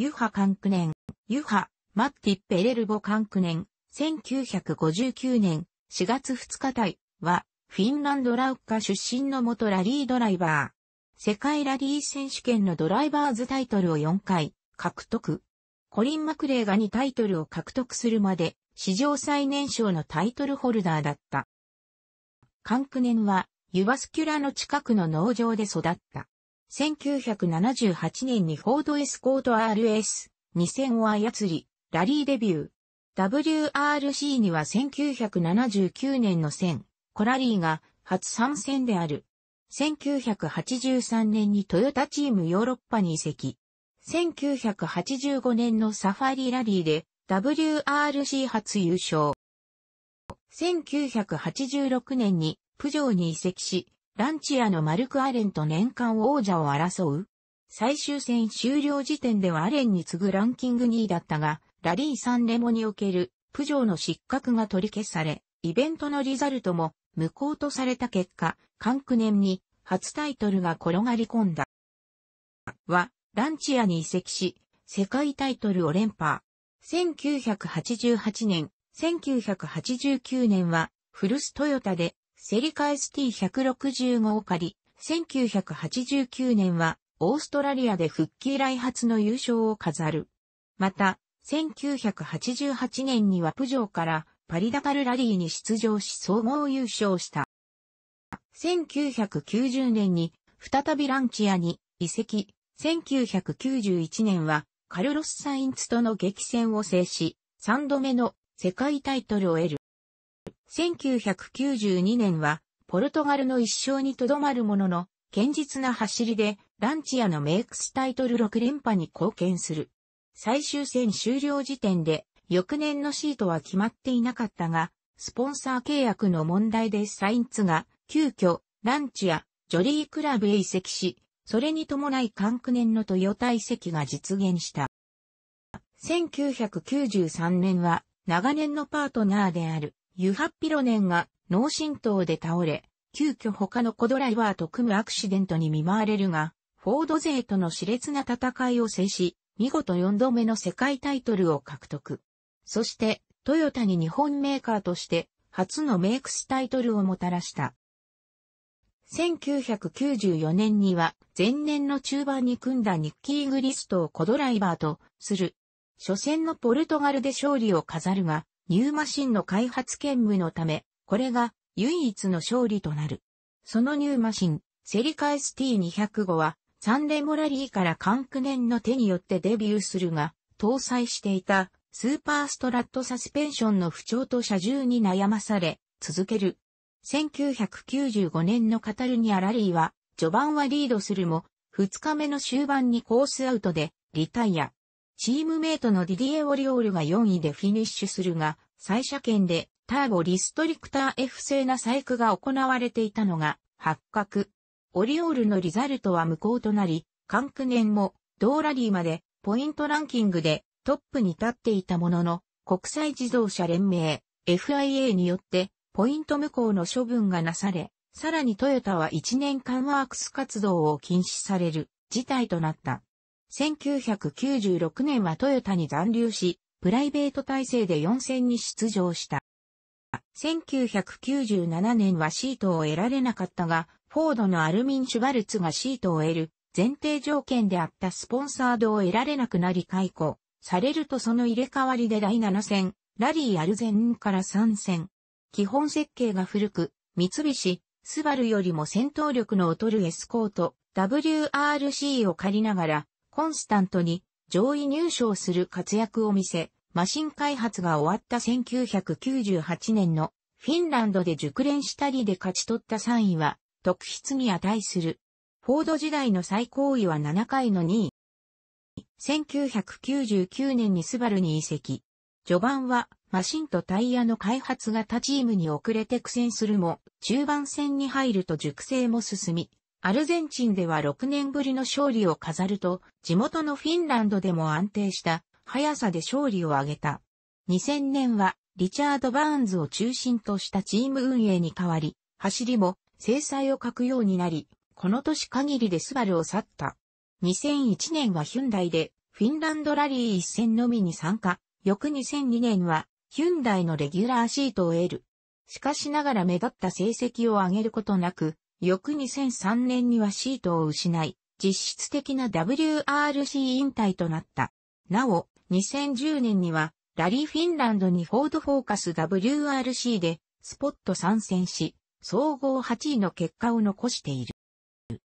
ユハ・カンクネン、ユハ、マッティ・ペレルボ・カンクネン、1959年4月2日隊は、フィンランドラウッカ出身の元ラリードライバー。世界ラリー選手権のドライバーズタイトルを4回獲得。コリン・マクレーが2タイトルを獲得するまで、史上最年少のタイトルホルダーだった。カンクネンは、ユバスキュラの近くの農場で育った。1978年にフォードエスコート RS2000 を操り、ラリーデビュー。WRC には1979年の1000、コラリーが初参戦である。1983年にトヨタチームヨーロッパに移籍。1985年のサファリラリーで WRC 初優勝。1986年にプジョーに移籍し、ランチアのマルク・アレンと年間王者を争う最終戦終了時点ではアレンに次ぐランキング2位だったが、ラリー・サンレモにおけるプジョーの失格が取り消され、イベントのリザルトも無効とされた結果、関9年に初タイトルが転がり込んだ。は、ランチアに移籍し、世界タイトルを連覇。1988年、1989年は、ルストヨタでセリカ ST165 を借り、1989年はオーストラリアで復帰以来初の優勝を飾る。また、1988年にはプジョーからパリダカルラリーに出場し総合優勝した。1990年に再びランチアに移籍。1991年はカルロス・サインツとの激戦を制し、3度目の世界タイトルを得る。1992年は、ポルトガルの一勝にとどまるものの、堅実な走りで、ランチアのメイクスタイトル6連覇に貢献する。最終戦終了時点で、翌年のシートは決まっていなかったが、スポンサー契約の問題でサインツが、急遽、ランチア、ジョリークラブへ移籍し、それに伴い関9年のトヨタ移籍が実現した。1993年は、長年のパートナーである、ユハッピロネンが脳震盪で倒れ、急遽他のコドライバーと組むアクシデントに見舞われるが、フォード勢との熾烈な戦いを制し、見事4度目の世界タイトルを獲得。そして、トヨタに日本メーカーとして初のメイクスタイトルをもたらした。1994年には前年の中盤に組んだニッキー・グリストをコドライバーとする。初戦のポルトガルで勝利を飾るが、ニューマシンの開発兼務のため、これが唯一の勝利となる。そのニューマシン、セリカ ST205 は、サンレモラリーから関ネ年の手によってデビューするが、搭載していたスーパーストラットサスペンションの不調と車重に悩まされ、続ける。1995年のカタルニアラリーは、序盤はリードするも、2日目の終盤にコースアウトで、リタイア。チームメイトのディディエ・オリオールが4位でフィニッシュするが、最車圏でターボリストリクター F 製な細工が行われていたのが発覚。オリオールのリザルトは無効となり、関区年も同ラリーまでポイントランキングでトップに立っていたものの、国際自動車連盟 FIA によってポイント無効の処分がなされ、さらにトヨタは1年間ワークス活動を禁止される事態となった。1996年はトヨタに残留し、プライベート体制で4戦に出場した。1997年はシートを得られなかったが、フォードのアルミン・シュバルツがシートを得る前提条件であったスポンサードを得られなくなり解雇されるとその入れ替わりで第7戦、ラリー・アルゼンから参戦。基本設計が古く、三菱、スバルよりも戦闘力の劣るエスコート、WRC を借りながら、コンスタントに上位入賞する活躍を見せ、マシン開発が終わった1998年のフィンランドで熟練したりで勝ち取った3位は特筆に値する。フォード時代の最高位は7回の2位。1999年にスバルに移籍。序盤はマシンとタイヤの開発が他チームに遅れて苦戦するも、中盤戦に入ると熟成も進み、アルゼンチンでは6年ぶりの勝利を飾ると、地元のフィンランドでも安定した速さで勝利を挙げた。2000年はリチャード・バーンズを中心としたチーム運営に変わり、走りも制裁を欠くようになり、この年限りでスバルを去った。2001年はヒュンダイでフィンランドラリー一戦のみに参加。翌2002年はヒュンダイのレギュラーシートを得る。しかしながら目立った成績を上げることなく、翌2003年にはシートを失い、実質的な WRC 引退となった。なお、2010年には、ラリーフィンランドにフォードフォーカス WRC で、スポット参戦し、総合8位の結果を残している。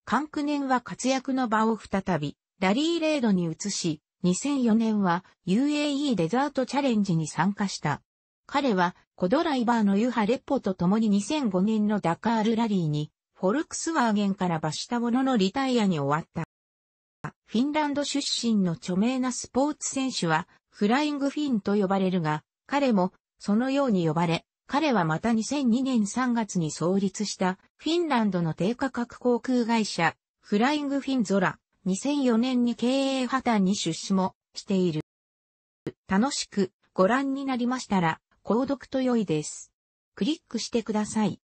関ク年は活躍の場を再び、ラリーレードに移し、2004年は UAE デザートチャレンジに参加した。彼は、コドライバーのユハレッポと共に2005年のダカールラリーにフォルクスワーゲンから罰したもののリタイアに終わった。フィンランド出身の著名なスポーツ選手は、フライングフィンと呼ばれるが、彼も、そのように呼ばれ、彼はまた2002年3月に創立したフィンランドの低価格航空会社フライングフィンゾラ2004年に経営破綻に出資もしている。楽しくご覧になりましたら購読と良いです。クリックしてください。